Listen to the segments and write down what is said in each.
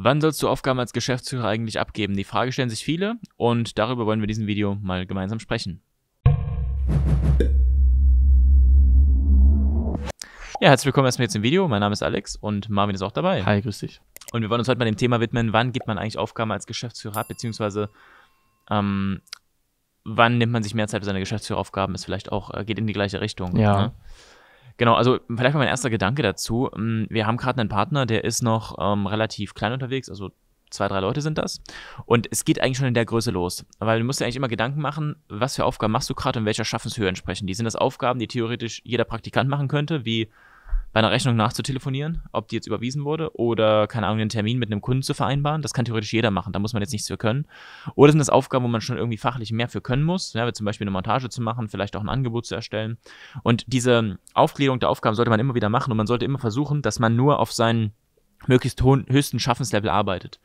Wann sollst du Aufgaben als Geschäftsführer eigentlich abgeben? Die Frage stellen sich viele und darüber wollen wir in diesem Video mal gemeinsam sprechen. Ja, herzlich willkommen erstmal jetzt im Video. Mein Name ist Alex und Marvin ist auch dabei. Hi, grüß dich. Und wir wollen uns heute mal dem Thema widmen, wann gibt man eigentlich Aufgaben als Geschäftsführer ab, beziehungsweise ähm, wann nimmt man sich mehr Zeit für seine Geschäftsführeraufgaben, ist vielleicht auch, äh, geht in die gleiche Richtung. Ja. Ne? Genau, also vielleicht mal mein erster Gedanke dazu. Mm, wir haben gerade einen Partner, der ist noch ähm, relativ klein unterwegs, also zwei, drei Leute sind das. Und es geht eigentlich schon in der Größe los. Weil du musst dir eigentlich immer Gedanken machen, was für Aufgaben machst du gerade und welcher Schaffenshöhe entsprechen. Die sind das Aufgaben, die theoretisch jeder Praktikant machen könnte, wie bei einer Rechnung nachzutelefonieren, ob die jetzt überwiesen wurde oder, keine Ahnung, einen Termin mit einem Kunden zu vereinbaren. Das kann theoretisch jeder machen, da muss man jetzt nichts für können. Oder sind das Aufgaben, wo man schon irgendwie fachlich mehr für können muss, ja, zum Beispiel eine Montage zu machen, vielleicht auch ein Angebot zu erstellen. Und diese Aufklärung der Aufgaben sollte man immer wieder machen und man sollte immer versuchen, dass man nur auf seinen möglichst hohen, höchsten Schaffenslevel arbeitet.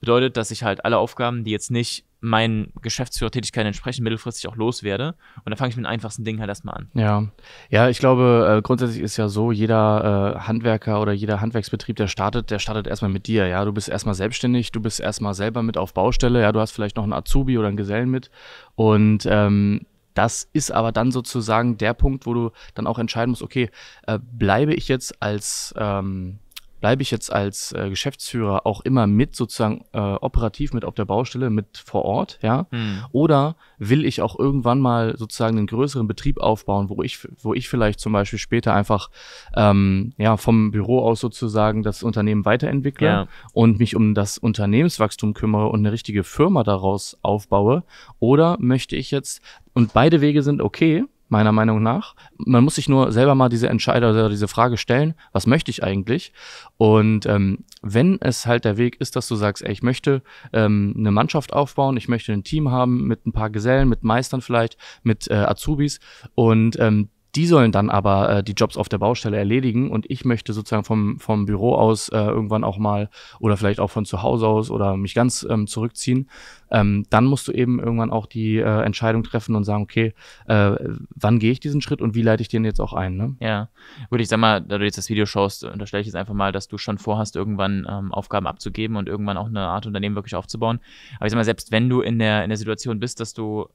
Bedeutet, dass ich halt alle Aufgaben, die jetzt nicht meinen Geschäftsführertätigkeiten entsprechen, mittelfristig auch loswerde. Und dann fange ich mit den einfachsten Dingen halt erstmal an. Ja, ja ich glaube, äh, grundsätzlich ist ja so, jeder äh, Handwerker oder jeder Handwerksbetrieb, der startet, der startet erstmal mit dir. Ja, du bist erstmal selbstständig, du bist erstmal selber mit auf Baustelle. Ja, du hast vielleicht noch einen Azubi oder einen Gesellen mit. Und ähm, das ist aber dann sozusagen der Punkt, wo du dann auch entscheiden musst, okay, äh, bleibe ich jetzt als ähm, bleibe ich jetzt als äh, Geschäftsführer auch immer mit sozusagen äh, operativ mit auf der Baustelle, mit vor Ort, ja? Mhm. Oder will ich auch irgendwann mal sozusagen einen größeren Betrieb aufbauen, wo ich, wo ich vielleicht zum Beispiel später einfach ähm, ja, vom Büro aus sozusagen das Unternehmen weiterentwickle ja. und mich um das Unternehmenswachstum kümmere und eine richtige Firma daraus aufbaue? Oder möchte ich jetzt, und beide Wege sind okay, meiner Meinung nach. Man muss sich nur selber mal diese Entscheider oder diese Frage stellen, was möchte ich eigentlich? Und ähm, wenn es halt der Weg ist, dass du sagst, ey, ich möchte ähm, eine Mannschaft aufbauen, ich möchte ein Team haben mit ein paar Gesellen, mit Meistern vielleicht, mit äh, Azubis und ähm, die sollen dann aber äh, die Jobs auf der Baustelle erledigen und ich möchte sozusagen vom, vom Büro aus äh, irgendwann auch mal oder vielleicht auch von zu Hause aus oder mich ganz ähm, zurückziehen. Ähm, dann musst du eben irgendwann auch die äh, Entscheidung treffen und sagen, okay, äh, wann gehe ich diesen Schritt und wie leite ich den jetzt auch ein? Ne? Ja, gut, ich sag mal, da du jetzt das Video schaust, unterstelle ich jetzt einfach mal, dass du schon vorhast, irgendwann ähm, Aufgaben abzugeben und irgendwann auch eine Art Unternehmen wirklich aufzubauen. Aber ich sag mal, selbst wenn du in der, in der Situation bist, dass du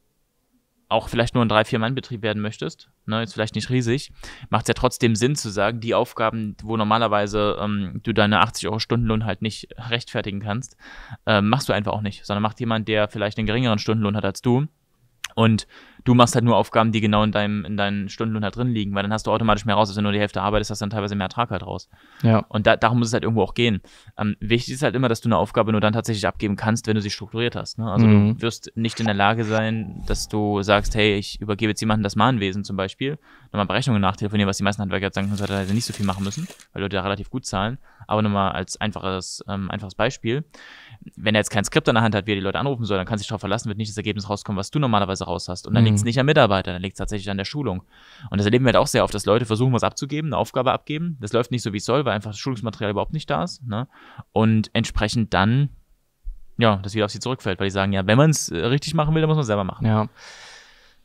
auch vielleicht nur ein 3-4-Mann-Betrieb werden möchtest, ne, ist vielleicht nicht riesig, macht es ja trotzdem Sinn zu sagen, die Aufgaben, wo normalerweise ähm, du deine 80 Euro Stundenlohn halt nicht rechtfertigen kannst, äh, machst du einfach auch nicht, sondern macht jemand, der vielleicht einen geringeren Stundenlohn hat als du und du machst halt nur Aufgaben, die genau in deinem, in deinen Stundenlohn halt drin liegen, weil dann hast du automatisch mehr raus, als wenn du nur die Hälfte arbeitest, hast du dann teilweise mehr Ertrag halt raus. Ja. Und da, darum muss es halt irgendwo auch gehen. Ähm, wichtig ist halt immer, dass du eine Aufgabe nur dann tatsächlich abgeben kannst, wenn du sie strukturiert hast. Ne? Also mhm. du wirst nicht in der Lage sein, dass du sagst, hey, ich übergebe jetzt jemandem das Mahnwesen zum Beispiel, nochmal Berechnungen nachtelefonieren, was die meisten Handwerker sagen, sonst halt hätte nicht so viel machen müssen, weil Leute da relativ gut zahlen. Aber nochmal als einfaches, ähm, einfaches Beispiel. Wenn er jetzt kein Skript an der Hand hat, wie er die Leute anrufen soll, dann kann sich darauf verlassen, wird nicht das Ergebnis rauskommen, was du normalerweise raus hast. Und dann liegt es mhm. nicht am Mitarbeiter, dann liegt es tatsächlich an der Schulung. Und das erleben wir halt auch sehr oft, dass Leute versuchen, was abzugeben, eine Aufgabe abgeben. Das läuft nicht so, wie es soll, weil einfach das Schulungsmaterial überhaupt nicht da ist. Ne? Und entsprechend dann, ja, das wieder auf sie zurückfällt, weil die sagen, ja, wenn man es äh, richtig machen will, dann muss man es selber machen. Ja.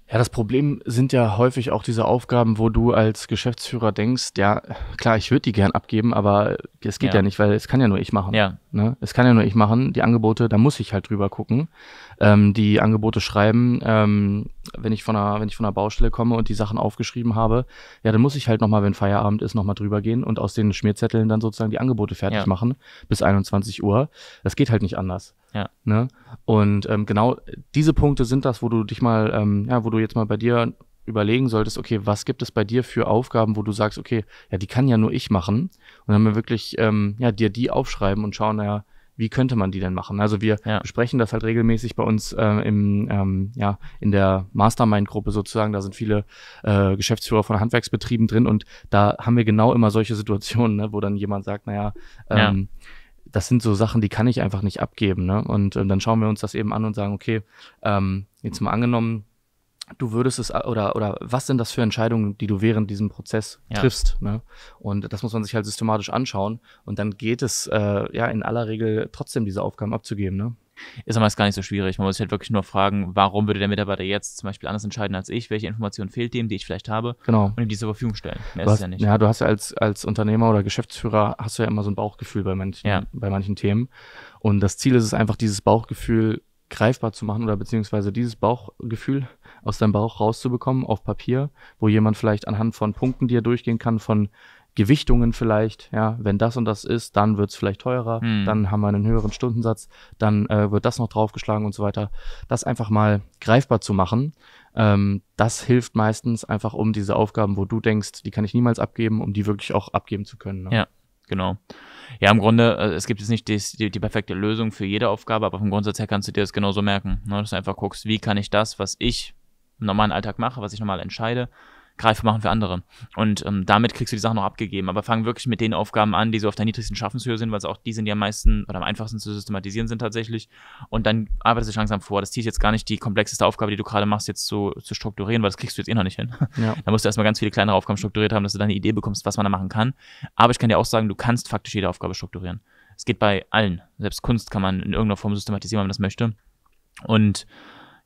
Ja, das Problem sind ja häufig auch diese Aufgaben, wo du als Geschäftsführer denkst, ja, klar, ich würde die gern abgeben, aber es geht ja. ja. nicht, weil es kann ja nur ich machen. Ja. Ne? Es kann ja nur ich machen. Die Angebote, da muss ich halt drüber gucken. Ähm, die Angebote schreiben, ähm, wenn ich von einer, wenn ich von einer Baustelle komme und die Sachen aufgeschrieben habe, ja, dann muss ich halt nochmal, wenn Feierabend ist, nochmal drüber gehen und aus den Schmierzetteln dann sozusagen die Angebote fertig ja. machen bis 21 Uhr. Das geht halt nicht anders. Ja. Ne? Und ähm, genau diese Punkte sind das, wo du dich mal, ähm, ja, wo du jetzt mal bei dir überlegen solltest, okay, was gibt es bei dir für Aufgaben, wo du sagst, okay, ja, die kann ja nur ich machen. Und dann mal wirklich, ähm, ja, dir die aufschreiben und schauen, naja, wie könnte man die denn machen? Also wir ja. besprechen das halt regelmäßig bei uns äh, im, ähm, ja, in der Mastermind-Gruppe sozusagen. Da sind viele äh, Geschäftsführer von Handwerksbetrieben drin und da haben wir genau immer solche Situationen, ne, wo dann jemand sagt, naja, ähm, ja. das sind so Sachen, die kann ich einfach nicht abgeben. Ne? Und, und dann schauen wir uns das eben an und sagen, okay, ähm, jetzt mal angenommen, du würdest es oder oder was sind das für Entscheidungen, die du während diesem Prozess ja. triffst? Ne? Und das muss man sich halt systematisch anschauen und dann geht es äh, ja in aller Regel trotzdem diese Aufgaben abzugeben. Ne? Ist aber gar nicht so schwierig. Man muss sich halt wirklich nur fragen, warum würde der Mitarbeiter jetzt zum Beispiel anders entscheiden als ich? Welche Information fehlt dem, die ich vielleicht habe? Genau. Und ihm die zur Verfügung stellen. Mehr ist hast, ja nicht. Ja, du hast ja als, als Unternehmer oder Geschäftsführer hast du ja immer so ein Bauchgefühl bei manchen, ja. bei manchen Themen. Und das Ziel ist es einfach, dieses Bauchgefühl greifbar zu machen oder beziehungsweise dieses Bauchgefühl aus deinem Bauch rauszubekommen auf Papier, wo jemand vielleicht anhand von Punkten, die er durchgehen kann, von Gewichtungen vielleicht, ja, wenn das und das ist, dann wird es vielleicht teurer, hm. dann haben wir einen höheren Stundensatz, dann äh, wird das noch draufgeschlagen und so weiter. Das einfach mal greifbar zu machen, ähm, das hilft meistens einfach, um diese Aufgaben, wo du denkst, die kann ich niemals abgeben, um die wirklich auch abgeben zu können. Ne? Ja, genau. Ja, im Grunde, äh, es gibt jetzt nicht die, die, die, perfekte Lösung für jede Aufgabe, aber vom Grundsatz her kannst du dir das genauso merken. Ne? Dass du einfach guckst, wie kann ich das, was ich im normalen Alltag mache, was ich normal entscheide, greifbar machen für andere. Und ähm, damit kriegst du die Sachen noch abgegeben. Aber fang wirklich mit den Aufgaben an, die so auf der niedrigsten Schaffenshöhe sind, weil es auch die sind, die am meisten oder am einfachsten zu systematisieren sind tatsächlich. Und dann arbeitest du langsam vor. Das Ziel ist jetzt gar nicht, die komplexeste Aufgabe, die du gerade machst, jetzt zu, zu strukturieren, weil das kriegst du jetzt eh noch nicht hin. Ja. Da musst du erstmal ganz viele kleinere Aufgaben strukturiert haben, dass du dann eine Idee bekommst, was man da machen kann. Aber ich kann dir auch sagen, du kannst faktisch jede Aufgabe strukturieren. Es geht bei allen. Selbst Kunst kann man in irgendeiner Form systematisieren, wenn man das möchte. Und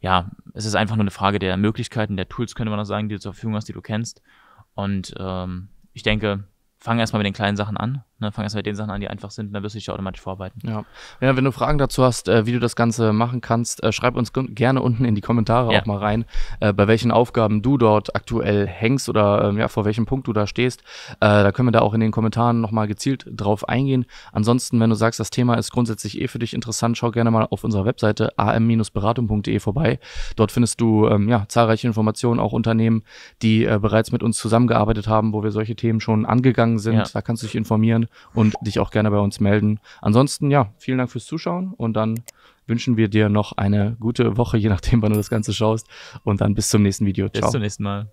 ja, es ist einfach nur eine Frage der Möglichkeiten, der Tools, könnte man auch sagen, die du zur Verfügung hast, die du kennst. Und ähm, ich denke, fang erstmal mit den kleinen Sachen an, Ne, fang erst mit den Sachen an, die einfach sind, dann wirst du dich ja automatisch vorarbeiten. Ja. ja, wenn du Fragen dazu hast, äh, wie du das Ganze machen kannst, äh, schreib uns gerne unten in die Kommentare ja. auch mal rein, äh, bei welchen Aufgaben du dort aktuell hängst oder ähm, ja, vor welchem Punkt du da stehst. Äh, da können wir da auch in den Kommentaren nochmal gezielt drauf eingehen. Ansonsten, wenn du sagst, das Thema ist grundsätzlich eh für dich interessant, schau gerne mal auf unserer Webseite am-beratung.de vorbei. Dort findest du ähm, ja, zahlreiche Informationen, auch Unternehmen, die äh, bereits mit uns zusammengearbeitet haben, wo wir solche Themen schon angegangen sind. Ja. Da kannst du dich informieren und dich auch gerne bei uns melden. Ansonsten, ja, vielen Dank fürs Zuschauen und dann wünschen wir dir noch eine gute Woche, je nachdem, wann du das Ganze schaust. Und dann bis zum nächsten Video. Ciao. Bis zum nächsten Mal.